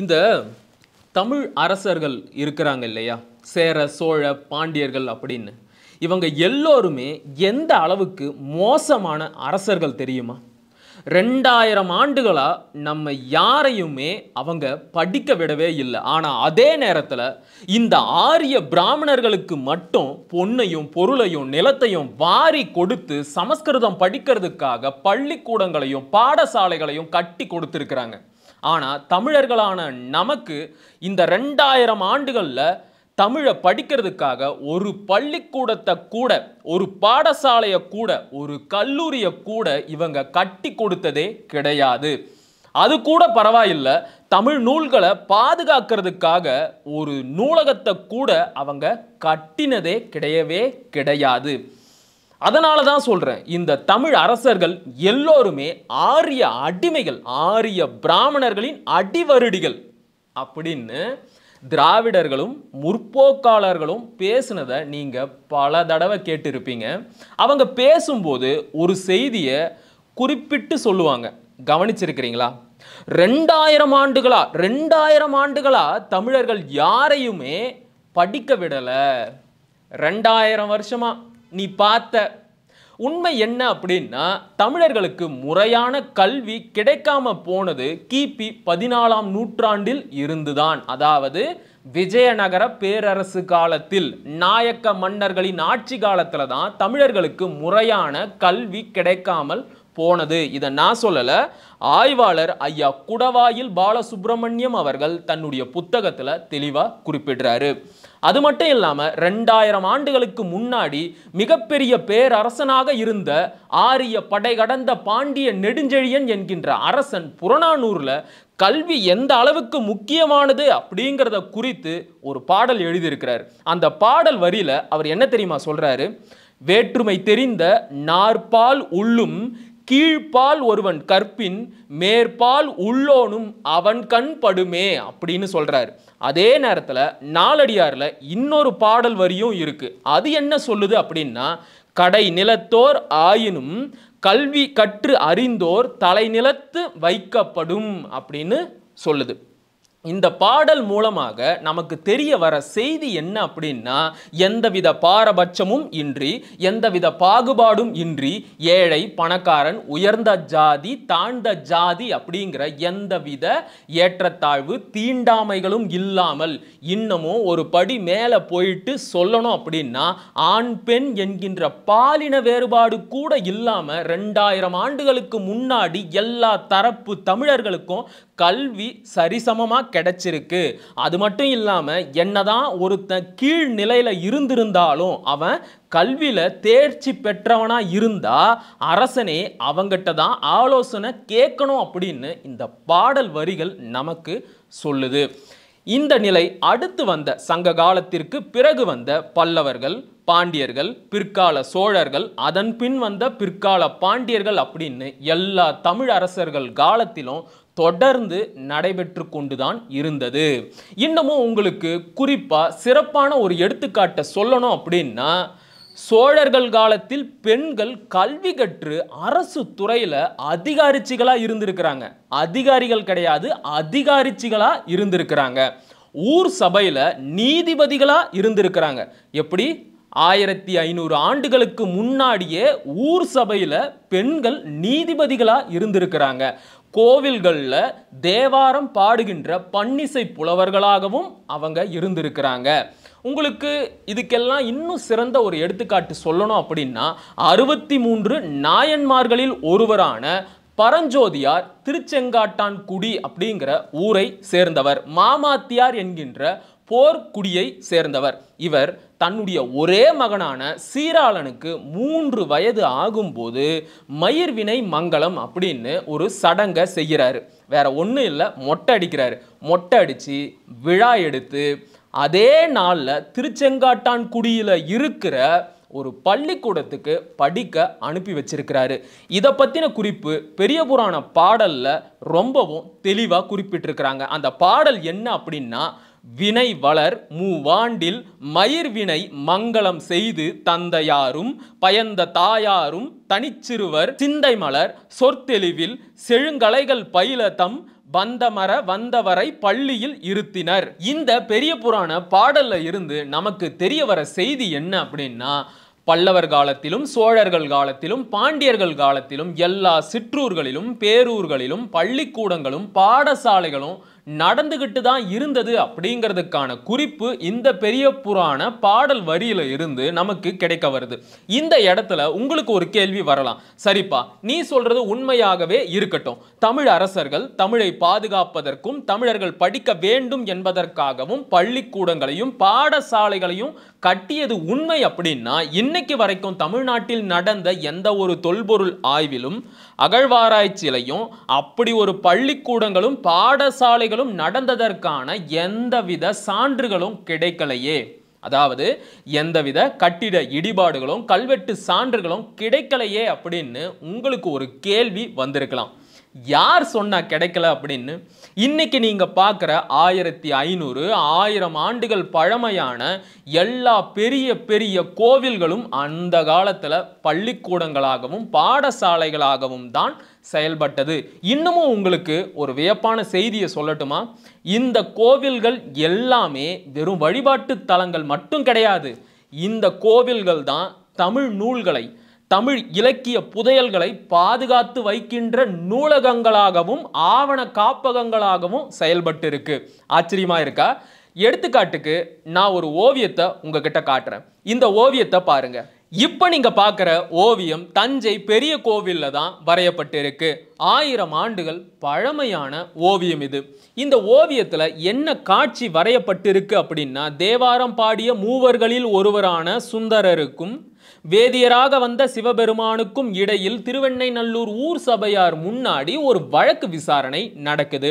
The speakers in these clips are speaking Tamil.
இந்த தமிழ் அரசர்கள் இருக்கிறாங்க இல்லையா சேர சோழ பாண்டியர்கள் அப்படின்னு இவங்க எல்லோருமே எந்த அளவுக்கு மோசமான அரசர்கள் தெரியுமா ரெண்டாயிரம் ஆண்டுகளாக நம்ம யாரையுமே அவங்க படிக்க விடவே இல்லை ஆனால் அதே நேரத்தில் இந்த ஆரிய பிராமணர்களுக்கு மட்டும் பொண்ணையும் பொருளையும் நிலத்தையும் வாரி கொடுத்து சமஸ்கிருதம் படிக்கிறதுக்காக பள்ளிக்கூடங்களையும் பாடசாலைகளையும் கட்டி கொடுத்துருக்குறாங்க ஆனால் தமிழர்களான நமக்கு இந்த ரெண்டாயிரம் ஆண்டுகளில் தமிழை படிக்கிறதுக்காக ஒரு பள்ளிக்கூடத்தை கூட ஒரு பாடசாலையை கூட ஒரு கல்லூரியை கூட இவங்க கட்டி கொடுத்ததே கிடையாது அது கூட பரவாயில்லை தமிழ் நூல்களை பாதுகாக்கிறதுக்காக ஒரு நூலகத்தை கூட அவங்க கட்டினதே கிடையவே கிடையாது அதனால தான் சொல்கிறேன் இந்த தமிழ் அரசர்கள் எல்லோருமே ஆரிய அடிமைகள் ஆரிய பிராமணர்களின் அடிவருடிகள் அப்படின்னு திராவிடர்களும் முற்போக்காளர்களும் பேசுனதை நீங்கள் பல தடவை கேட்டிருப்பீங்க அவங்க பேசும்போது ஒரு செய்தியை குறிப்பிட்டு சொல்லுவாங்க கவனிச்சிருக்கிறீங்களா ரெண்டாயிரம் ஆண்டுகளா ரெண்டாயிரம் ஆண்டுகளா தமிழர்கள் யாரையுமே படிக்க விடலை ரெண்டாயிரம் வருஷமாக நீ பார்த்த உண்மை என்ன அப்படின்னா தமிழர்களுக்கு முறையான கல்வி கிடைக்காம போனது கிபி பதினாலாம் நூற்றாண்டில் இருந்துதான் அதாவது விஜயநகர பேரரசு காலத்தில் நாயக்க மன்னர்களின் ஆட்சி காலத்தில் தான் தமிழர்களுக்கு முறையான கல்வி கிடைக்காமல் போனது இதை நான் சொல்லலை ஆய்வாளர் ஐயா குடவாயில் பாலசுப்ரமணியம் அவர்கள் தன்னுடைய புத்தகத்தில் தெளிவாக குறிப்பிடுறாரு அது மட்டும் இல்லாமல் ரெண்டாயிரம் ஆண்டுகளுக்கு முன்னாடி மிகப்பெரிய பேரரசனாக இருந்த ஆரிய படை கடந்த பாண்டிய நெடுஞ்செழியன் என்கின்ற அரசன் புறநானூரில் கல்வி எந்த அளவுக்கு முக்கியமானது அப்படிங்கிறத குறித்து ஒரு பாடல் எழுதியிருக்கிறார் அந்த பாடல் வரியில் அவர் என்ன தெரியுமா சொல்கிறாரு வேற்றுமை தெரிந்த நாற்பால் உள்ளும் கீழ்ப்பால் ஒருவன் கற்பின் மேற்பால் உள்ளோனும் அவன் கண் படுமே அப்படின்னு சொல்கிறார் அதே நேரத்தில் நாலடியாரில் இன்னொரு பாடல் வரியும் இருக்குது அது என்ன சொல்லுது அப்படின்னா கடை நிலத்தோர் ஆயினும் கல்வி கற்று அறிந்தோர் தலை நிலத்து வைக்கப்படும் அப்படின்னு சொல்லுது இந்த பாடல் மூலமாக நமக்கு தெரிய வர செய்தி என்ன அப்படின்னா எந்தவித பாரபட்சமும் இன்றி எந்தவித பாகுபாடும் இன்றி ஏழை பணக்காரன் உயர்ந்த ஜாதி தாழ்ந்த ஜாதி அப்படிங்கிற எந்தவித ஏற்றத்தாழ்வு தீண்டாமைகளும் இல்லாமல் இன்னமும் ஒரு படி மேலே போயிட்டு சொல்லணும் அப்படின்னா ஆண் பெண் என்கின்ற பாலின வேறுபாடு கூட இல்லாமல் ரெண்டாயிரம் ஆண்டுகளுக்கு முன்னாடி எல்லா தரப்பு தமிழர்களுக்கும் கல்வி சரிசமமாக கிடைச்சிருக்கு அது மட்டும் இல்லாமல் என்னதான் ஒருத்தன் கீழ் நிலையில் இருந்திருந்தாலும் அவன் கல்வியில் தேர்ச்சி பெற்றவனாக இருந்தால் அரசனே அவங்ககிட்ட தான் ஆலோசனை கேட்கணும் அப்படின்னு இந்த பாடல் வரிகள் நமக்கு சொல்லுது இந்த நிலை அடுத்து வந்த சங்க காலத்திற்கு பிறகு வந்த பல்லவர்கள் பாண்டியர்கள் பிற்கால சோழர்கள் அதன் பின் வந்த பிற்கால பாண்டியர்கள் அப்படின்னு எல்லா தமிழ் அரசர்கள் காலத்திலும் தொடர்ந்து நடைபெற்று கொண்டுதான் இருந்தது இன்னமும் உங்களுக்கு குறிப்பாக சிறப்பான ஒரு எடுத்துக்காட்டை சொல்லணும் அப்படின்னா சோழர்கள் காலத்தில் பெண்கள் கல்வி கற்று அரசு துறையில் அதிகாரிச்சிகளாக இருந்திருக்கிறாங்க அதிகாரிகள் கிடையாது அதிகாரிச்சிகளாக இருந்திருக்கிறாங்க ஊர் சபையில் நீதிபதிகளாக இருந்திருக்கிறாங்க எப்படி ஆயிரத்தி ஐநூறு ஆண்டுகளுக்கு முன்னாடியே ஊர் சபையில் பெண்கள் நீதிபதிகளாக இருந்திருக்கிறாங்க கோவில்களில் தேவாரம் பாடுகின்ற பன்னிசை புலவர்களாகவும் அவங்க இருந்திருக்கிறாங்க உங்களுக்கு இதுக்கெல்லாம் இன்னும் சிறந்த ஒரு எடுத்துக்காட்டு சொல்லணும் அப்படின்னா அறுபத்தி மூன்று நாயன்மார்களில் ஒருவரான பரஞ்சோதியார் திருச்செங்காட்டான்குடி அப்படிங்கிற ஊரை சேர்ந்தவர் மாமாத்தியார் என்கின்ற போர்க்குடியை சேர்ந்தவர் இவர் தன்னுடைய ஒரே மகனான சீராளனுக்கு மூன்று வயது ஆகும்போது மயிர்வினை மங்களம் அப்படின்னு ஒரு சடங்கை செய்கிறாரு வேற ஒன்றும் இல்லை மொட்டை அடிக்கிறாரு மொட்டை அடித்து விழா எடுத்து அதே நாளில் திருச்செங்காட்டான்குடியில் இருக்கிற ஒரு பள்ளிக்கூடத்துக்கு படிக்க அனுப்பி வச்சிருக்கிறாரு இதை பற்றின குறிப்பு பெரிய புராண பாடலில் ரொம்பவும் தெளிவாக குறிப்பிட்டிருக்கிறாங்க அந்த பாடல் என்ன அப்படின்னா வினை வளர் மூவாண்டில் மயிர்வினை மங்களம் செய்து தந்தையாரும் பயந்த தாயாரும் தனிச்சிறுவர் சிந்தை மலர் சொற்தெளிவில் செழுங்கலைகள் பயில தம் வந்தமர வந்தவரை பள்ளியில் இருத்தினர் இந்த பெரிய புராண பாடல்ல இருந்து நமக்கு தெரிய வர செய்தி என்ன அப்படின்னா பல்லவர் காலத்திலும் சோழர்கள் காலத்திலும் பாண்டியர்கள் காலத்திலும் எல்லா சிற்றூர்களிலும் பேரூர்களிலும் பள்ளிக்கூடங்களும் பாடசாலைகளும் நடந்துகிட்டு தான் இருந்தது அப்படிங்கிறதுக்கான குறிப்பு இந்த பெரிய புராண பாடல் வரியில இருந்து நமக்கு கிடைக்க வருது இந்த இடத்துல உங்களுக்கு ஒரு கேள்வி வரலாம் சரிப்பா நீ சொல்றது உண்மையாகவே இருக்கட்டும் தமிழ் அரசர்கள் தமிழை பாதுகாப்பதற்கும் தமிழர்கள் படிக்க வேண்டும் என்பதற்காகவும் பள்ளிக்கூடங்களையும் பாடசாலைகளையும் கட்டியது உண்மை அப்படின்னா இன்னைக்கு வரைக்கும் தமிழ்நாட்டில் நடந்த எந்த ஒரு தொல்பொருள் ஆய்விலும் அகழ்வாராய்ச்சியிலையும் அப்படி ஒரு பள்ளிக்கூடங்களும் பாடசாலைகளும் நடந்ததற்கான எந்தவித சான்றுகளும் கிடைக்கலையே அதாவது எந்தவித கட்டிட இடிபாடுகளும் கல்வெட்டு சான்றுகளும் கிடைக்கலையே அப்படின்னு உங்களுக்கு ஒரு கேள்வி வந்திருக்கலாம் யார் சொன்னால் கிடைக்கல அப்படின்னு இன்றைக்கி நீங்கள் பார்க்குற ஆயிரத்தி ஐநூறு ஆயிரம் ஆண்டுகள் பழமையான எல்லா பெரிய பெரிய கோவில்களும் அந்த காலத்தில் பள்ளிக்கூடங்களாகவும் பாடசாலைகளாகவும் தான் செயல்பட்டது இன்னமும் உங்களுக்கு ஒரு வியப்பான செய்தியை சொல்லட்டுமா இந்த கோவில்கள் எல்லாமே வெறும் வழிபாட்டு தலங்கள் மட்டும் கிடையாது இந்த கோவில்கள் தான் தமிழ் நூல்களை தமிழ் இலக்கிய புதையல்களை பாதுகாத்து வைக்கின்ற நூலகங்களாகவும் ஆவண காப்பகங்களாகவும் செயல்பட்டு இருக்கு ஆச்சரியமா இருக்கா எடுத்துக்காட்டுக்கு நான் ஒரு ஓவியத்தை உங்ககிட்ட காட்டுறேன் இந்த ஓவியத்தை பாருங்க இப்போ நீங்கள் பார்க்குற ஓவியம் தஞ்சை பெரிய கோவிலில் தான் வரையப்பட்டிருக்கு ஆயிரம் ஆண்டுகள் பழமையான ஓவியம் இது இந்த ஓவியத்தில் என்ன காட்சி வரையப்பட்டிருக்கு அப்படின்னா தேவாரம் பாடிய மூவர்களில் ஒருவரான சுந்தரருக்கும் வேதியராக வந்த சிவபெருமானுக்கும் இடையில் திருவெண்ணைநல்லூர் ஊர் சபையார் முன்னாடி ஒரு வழக்கு விசாரணை நடக்குது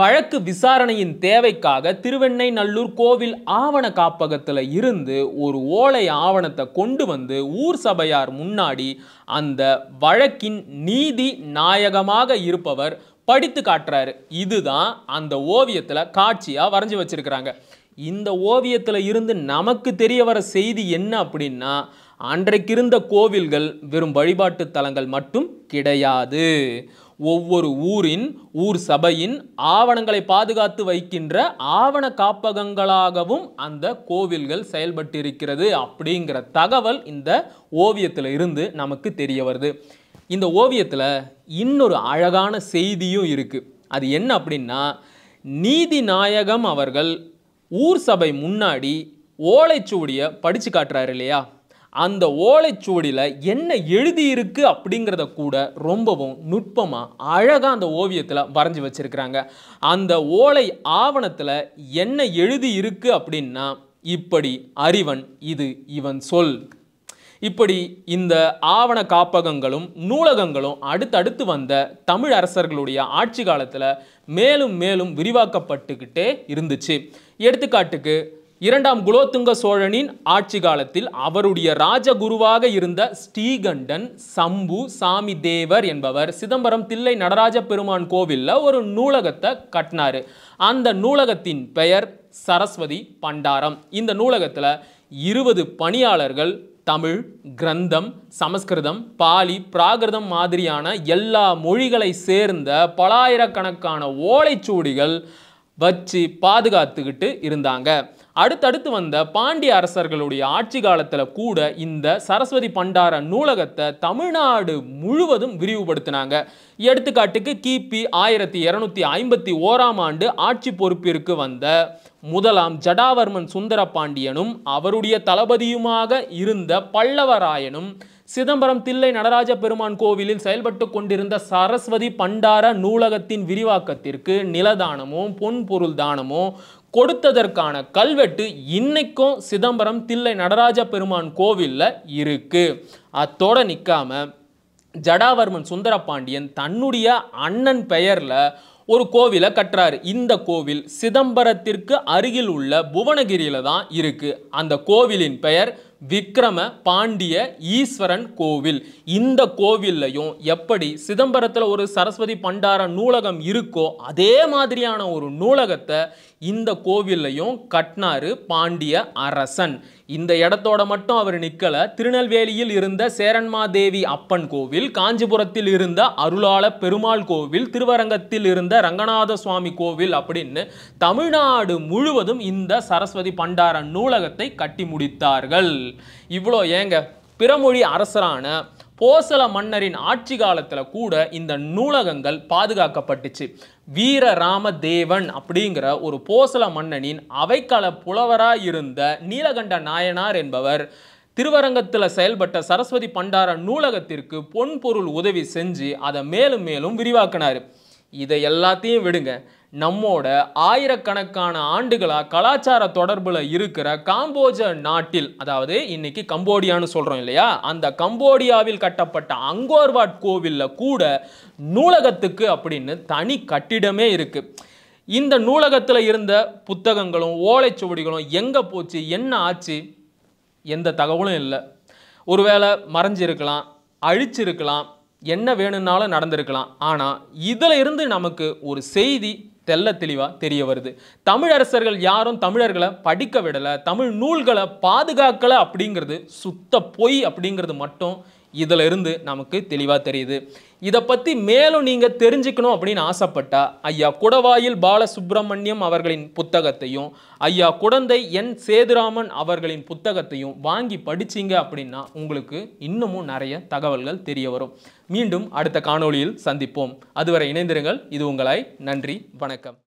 வழக்கு விசாரணையின் தேவைக்காக திருவெண்ணை நல்லூர் கோவில் ஆவண காப்பகத்தில் இருந்து ஒரு ஓலை ஆவணத்தை கொண்டு வந்து ஊர் சபையார் முன்னாடி அந்த வழக்கின் நீதி நாயகமாக இருப்பவர் படித்து காட்டுறாரு இதுதான் அந்த ஓவியத்தில் காட்சியாக வரைஞ்சி வச்சிருக்கிறாங்க இந்த ஓவியத்தில் இருந்து நமக்கு தெரிய வர செய்தி என்ன அப்படின்னா அன்றைக்கிருந்த கோவில்கள் வெறும் வழிபாட்டு தலங்கள் மட்டும் கிடையாது ஒவ்வொரு ஊரின் ஊர் சபையின் ஆவணங்களை பாதுகாத்து வைக்கின்ற ஆவண காப்பகங்களாகவும் அந்த கோவில்கள் செயல்பட்டிருக்கிறது அப்படிங்கிற தகவல் இந்த ஓவியத்தில் இருந்து நமக்கு தெரிய வருது இந்த ஓவியத்தில் இன்னொரு அழகான செய்தியும் இருக்குது அது என்ன அப்படின்னா நீதிநாயகம் அவர்கள் ஊர் சபை முன்னாடி ஓலைச்சுவடியை படித்து காட்டுறாரு இல்லையா அந்த ஓலைச்சுவடியில் என்ன எழுதியிருக்கு அப்படிங்கிறத கூட ரொம்பவும் நுட்பமாக அழகாக அந்த ஓவியத்தில் வரைஞ்சி வச்சுருக்கிறாங்க அந்த ஓலை ஆவணத்தில் என்ன எழுதி இருக்கு அப்படின்னா இப்படி அறிவன் இது இவன் சொல் இப்படி இந்த ஆவண காப்பகங்களும் நூலகங்களும் அடுத்தடுத்து வந்த தமிழ் அரசர்களுடைய ஆட்சி காலத்தில் மேலும் மேலும் விரிவாக்கப்பட்டுக்கிட்டே இருந்துச்சு எடுத்துக்காட்டுக்கு இரண்டாம் குலோத்துங்க சோழனின் ஆட்சி காலத்தில் அவருடைய ராஜகுருவாக இருந்த ஸ்ரீகண்டன் சம்பு சாமி தேவர் என்பவர் சிதம்பரம் தில்லை நடராஜ பெருமான் கோவிலில் ஒரு நூலகத்தை கட்டினார் அந்த நூலகத்தின் பெயர் சரஸ்வதி பண்டாரம் இந்த நூலகத்தில் இருபது பணியாளர்கள் தமிழ் கிரந்தம் சமஸ்கிருதம் பாலி பிராகிருதம் மாதிரியான எல்லா மொழிகளை சேர்ந்த பலாயிரக்கணக்கான ஓலைச்சூடிகள் வச்சு பாதுகாத்துக்கிட்டு இருந்தாங்க அடுத்தடுத்து வந்த பாண்டிய அரசர்களுடைய ஆட்சி காலத்தில் கூட இந்த சரஸ்வதி பண்டார நூலகத்தை தமிழ்நாடு முழுவதும் விரிவுபடுத்தினாங்க எடுத்துக்காட்டுக்கு கிபி ஆயிரத்தி இரநூத்தி ஐம்பத்தி ஓராம் ஆண்டு ஆட்சி பொறுப்பிற்கு வந்த முதலாம் ஜடாவர்மன் சுந்தர பாண்டியனும் அவருடைய தளபதியுமாக இருந்த பல்லவராயனும் சிதம்பரம் தில்லை நடராஜ பெருமான் கோவிலில் செயல்பட்டு கொண்டிருந்த சரஸ்வதி பண்டார நூலகத்தின் விரிவாக்கத்திற்கு நிலதானமோ பொன் பொருள் தானமோ கொடுத்ததற்கான கல்வெட்டு இன்னைக்கும் சிதம்பரம் தில்லை நடராஜ பெருமான் கோவிலில் இருக்குது அத்தோடு நிற்காம ஜடாவர்மன் சுந்தரபாண்டியன் தன்னுடைய அண்ணன் பெயரில் ஒரு கோவிலை கட்டுறாரு இந்த கோவில் சிதம்பரத்திற்கு அருகில் உள்ள புவனகிரியில் தான் இருக்குது அந்த கோவிலின் பெயர் விக்ரம பாண்டிய ஈஸ்வரன் கோவில் இந்த கோவில்லையும் எப்படி சிதம்பரத்தில் ஒரு சரஸ்வதி பண்டார நூலகம் இருக்கோ அதே மாதிரியான ஒரு நூலகத்தை இந்த கோவில்லையும் கட்டினாரு பாண்டிய அரசன் இந்த இடத்தோட மட்டும் அவர் நிற்கல திருநெல்வேலியில் இருந்த சேரன்மாதேவி அப்பன் கோவில் காஞ்சிபுரத்தில் இருந்த அருளாள பெருமாள் கோவில் திருவரங்கத்தில் இருந்த ரங்கநாத சுவாமி கோவில் அப்படின்னு தமிழ்நாடு முழுவதும் இந்த சரஸ்வதி பண்டார நூலகத்தை கட்டி முடித்தார்கள் இவ்வளோ ஏங்க பிறமொழி அரசரான போசல மன்னரின் ஆட்சி காலத்தில் கூட இந்த நூலகங்கள் பாதுகாக்கப்பட்டுச்சு வீர தேவன் அப்படிங்கிற ஒரு போசல மன்னனின் அவைக்கால புலவராக இருந்த நீலகண்ட நாயனார் என்பவர் திருவரங்கத்தில் செயல்பட்ட சரஸ்வதி பண்டார நூலகத்திற்கு பொன்பொருள் உதவி செஞ்சு அதை மேலும் மேலும் விரிவாக்கினார் இதை எல்லாத்தையும் விடுங்க நம்மோட ஆயிரக்கணக்கான ஆண்டுகளாக கலாச்சார தொடர்பில் இருக்கிற காம்போஜ நாட்டில் அதாவது இன்னைக்கு கம்போடியான்னு சொல்கிறோம் இல்லையா அந்த கம்போடியாவில் கட்டப்பட்ட அங்கோர்வாட் கோவிலில் கூட நூலகத்துக்கு அப்படின்னு தனி கட்டிடமே இருக்குது இந்த நூலகத்தில் இருந்த புத்தகங்களும் ஓலைச்சுவடிகளும் எங்கே போச்சு என்ன ஆச்சு எந்த தகவலும் இல்லை ஒருவேளை மறைஞ்சிருக்கலாம் அழிச்சிருக்கலாம் என்ன வேணும்னாலும் நடந்திருக்கலாம் ஆனால் இதில் இருந்து நமக்கு ஒரு செய்தி தெல்ல தெளிவாக தெரிய வருது தமிழரசர்கள் யாரும் தமிழர்களை படிக்க விடலை தமிழ் நூல்களை பாதுகாக்கலை அப்படிங்கிறது சுத்த பொய் அப்படிங்கிறது மட்டும் இதில் இருந்து நமக்கு தெளிவாக தெரியுது இதை பற்றி மேலும் நீங்கள் தெரிஞ்சுக்கணும் அப்படின்னு ஆசைப்பட்டா ஐயா குடவாயில் பாலசுப்ரமணியம் அவர்களின் புத்தகத்தையும் ஐயா குழந்தை என் சேதுராமன் அவர்களின் புத்தகத்தையும் வாங்கி படிச்சிங்க அப்படின்னா உங்களுக்கு இன்னமும் நிறைய தகவல்கள் தெரிய வரும் மீண்டும் அடுத்த காணொளியில் சந்திப்போம் அதுவரை இணைந்திருங்கள் இது உங்களை நன்றி வணக்கம்